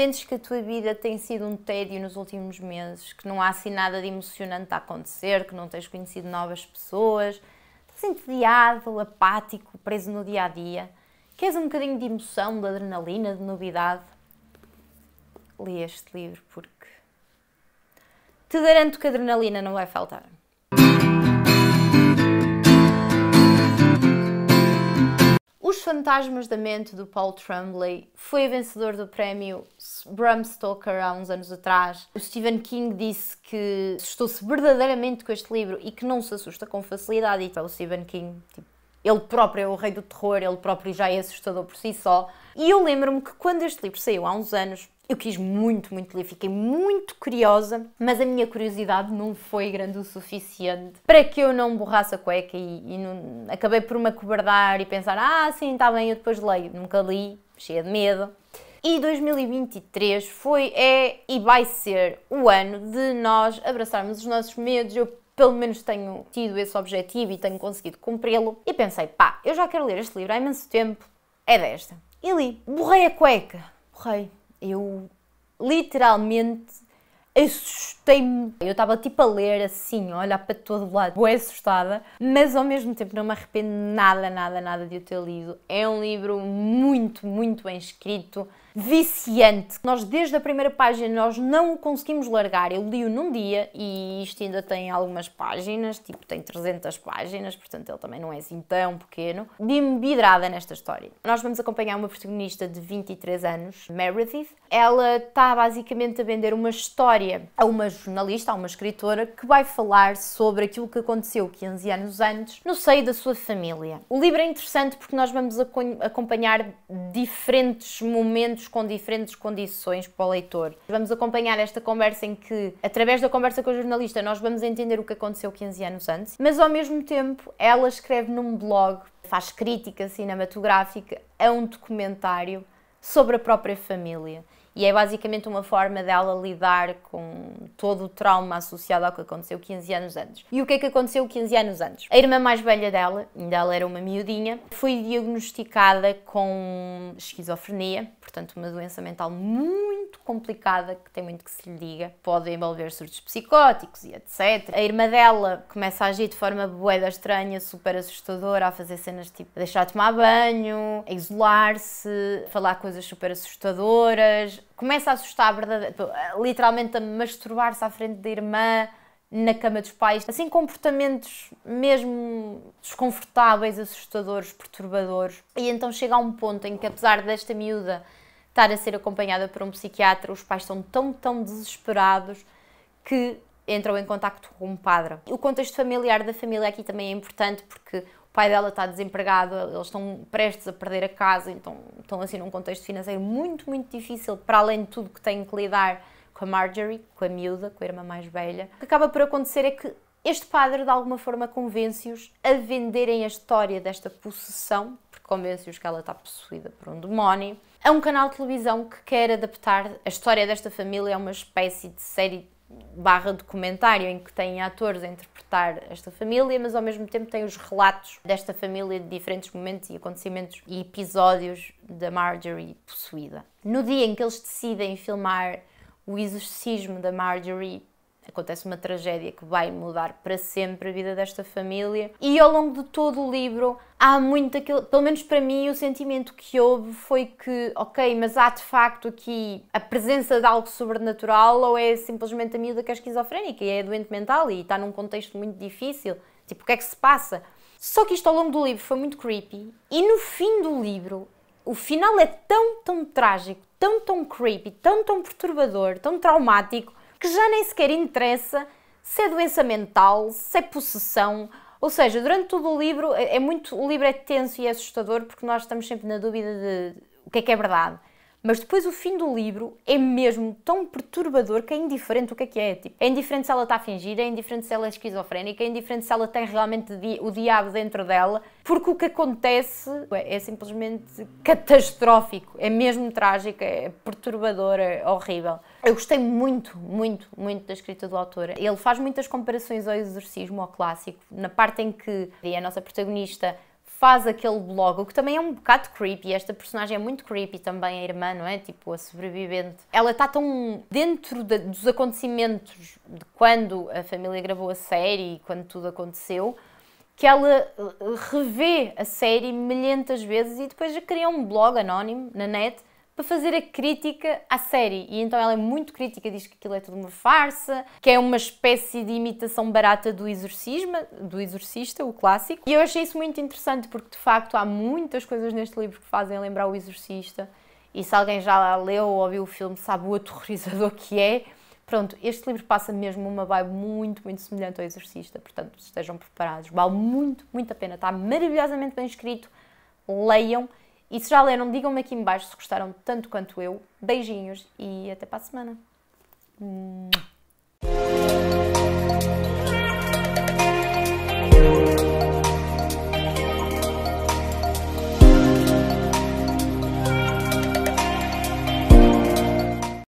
Sentes que a tua vida tem sido um tédio nos últimos meses, que não há assim nada de emocionante a acontecer, que não tens conhecido novas pessoas, estás entediado, apático, preso no dia a dia, queres um bocadinho de emoção, de adrenalina, de novidade? Lê este livro porque te garanto que a adrenalina não vai faltar. Os Fantasmas da Mente do Paul Tremblay foi vencedor do prémio Bram Stoker há uns anos atrás. O Stephen King disse que assustou-se verdadeiramente com este livro e que não se assusta com facilidade. Então o Stephen King, tipo, ele próprio é o rei do terror, ele próprio já é assustador por si só. E eu lembro-me que quando este livro saiu há uns anos, eu quis muito, muito ler, fiquei muito curiosa, mas a minha curiosidade não foi grande o suficiente para que eu não borrasse a cueca e, e não, acabei por me acobardar e pensar: ah, sim, está bem, eu depois leio. Nunca li, cheia de medo e 2023 foi, é e vai ser o ano de nós abraçarmos os nossos medos. Eu pelo menos tenho tido esse objetivo e tenho conseguido cumpri-lo. E pensei, pá, eu já quero ler este livro há imenso tempo, é desta. E li, borrei a cueca. Borrei. Eu literalmente assustei-me. Eu estava tipo a ler assim, a olhar para todo lado, boa assustada, mas ao mesmo tempo não me arrependo nada, nada, nada de o ter lido. É um livro muito, muito bem escrito viciante. Nós desde a primeira página nós não o conseguimos largar. Eu li-o num dia e isto ainda tem algumas páginas, tipo tem 300 páginas, portanto ele também não é assim tão pequeno. Dei-me vidrada nesta história. Nós vamos acompanhar uma protagonista de 23 anos, Meredith. Ela está basicamente a vender uma história a uma jornalista, a uma escritora, que vai falar sobre aquilo que aconteceu 15 anos antes no seio da sua família. O livro é interessante porque nós vamos acompanhar diferentes momentos com diferentes condições para o leitor. Vamos acompanhar esta conversa em que, através da conversa com a jornalista, nós vamos entender o que aconteceu 15 anos antes, mas ao mesmo tempo ela escreve num blog, faz crítica cinematográfica a um documentário sobre a própria família. E é basicamente uma forma dela lidar com todo o trauma associado ao que aconteceu 15 anos antes. E o que é que aconteceu 15 anos antes? A irmã mais velha dela, ainda ela era uma miudinha, foi diagnosticada com esquizofrenia, portanto, uma doença mental muito complicada, que tem muito que se lhe diga, pode envolver surtos psicóticos e etc. A irmã dela começa a agir de forma boeda estranha, super assustadora, a fazer cenas tipo deixar de tomar banho, a isolar-se, falar coisas super assustadoras, começa a assustar tipo, literalmente a masturbar-se à frente da irmã na cama dos pais, assim comportamentos mesmo desconfortáveis, assustadores, perturbadores. E então chega a um ponto em que apesar desta miúda estar a ser acompanhada por um psiquiatra, os pais estão tão, tão desesperados que entram em contacto com um padre. O contexto familiar da família aqui também é importante porque o pai dela está desempregado, eles estão prestes a perder a casa, então estão assim num contexto financeiro muito, muito difícil, para além de tudo que têm que lidar com a Marjorie, com a miúda, com a irmã mais velha. O que acaba por acontecer é que este padre de alguma forma convence-os a venderem a história desta possessão, porque convence-os que ela está possuída por um demónio, é um canal de televisão que quer adaptar a história desta família a é uma espécie de série barra documentário em que tem atores a interpretar esta família, mas ao mesmo tempo tem os relatos desta família de diferentes momentos e acontecimentos e episódios da Marjorie possuída. No dia em que eles decidem filmar o exorcismo da Marjorie acontece uma tragédia que vai mudar para sempre a vida desta família. E ao longo de todo o livro há muito aquele, pelo menos para mim, o sentimento que houve foi que, ok, mas há de facto aqui a presença de algo sobrenatural ou é simplesmente a miúda que é esquizofrénica e é doente mental e está num contexto muito difícil? Tipo, o que é que se passa? Só que isto ao longo do livro foi muito creepy e no fim do livro o final é tão, tão trágico, tão, tão creepy, tão, tão perturbador, tão traumático que já nem sequer interessa se é doença mental, se é possessão. Ou seja, durante todo o livro, é, é muito, o livro é tenso e é assustador porque nós estamos sempre na dúvida de o que é que é verdade. Mas depois o fim do livro é mesmo tão perturbador que é indiferente o que é que é. Tipo, é indiferente se ela está fingida é indiferente se ela é esquizofrénica, é indiferente se ela tem realmente o diabo dentro dela, porque o que acontece é, é simplesmente catastrófico, é mesmo trágico, é perturbador, é horrível. Eu gostei muito, muito, muito da escrita do autor. Ele faz muitas comparações ao exorcismo, ao clássico, na parte em que a nossa protagonista faz aquele blog, o que também é um bocado creepy. Esta personagem é muito creepy também, a irmã, não é? Tipo, a sobrevivente. Ela está tão dentro de, dos acontecimentos de quando a família gravou a série e quando tudo aconteceu, que ela eh, revê a série milhentas vezes e depois já cria um blog anónimo na net para fazer a crítica à série. E então ela é muito crítica, diz que aquilo é tudo uma farsa, que é uma espécie de imitação barata do exorcismo, do exorcista, o clássico. E eu achei isso muito interessante porque de facto há muitas coisas neste livro que fazem lembrar o exorcista. E se alguém já leu ou viu o filme, sabe o aterrorizador que é. Pronto, este livro passa mesmo uma vibe muito, muito semelhante ao Exorcista, portanto estejam preparados. Vale muito, muito a pena, está maravilhosamente bem escrito. Leiam e se já leram, digam-me aqui embaixo se gostaram tanto quanto eu. Beijinhos e até para a semana.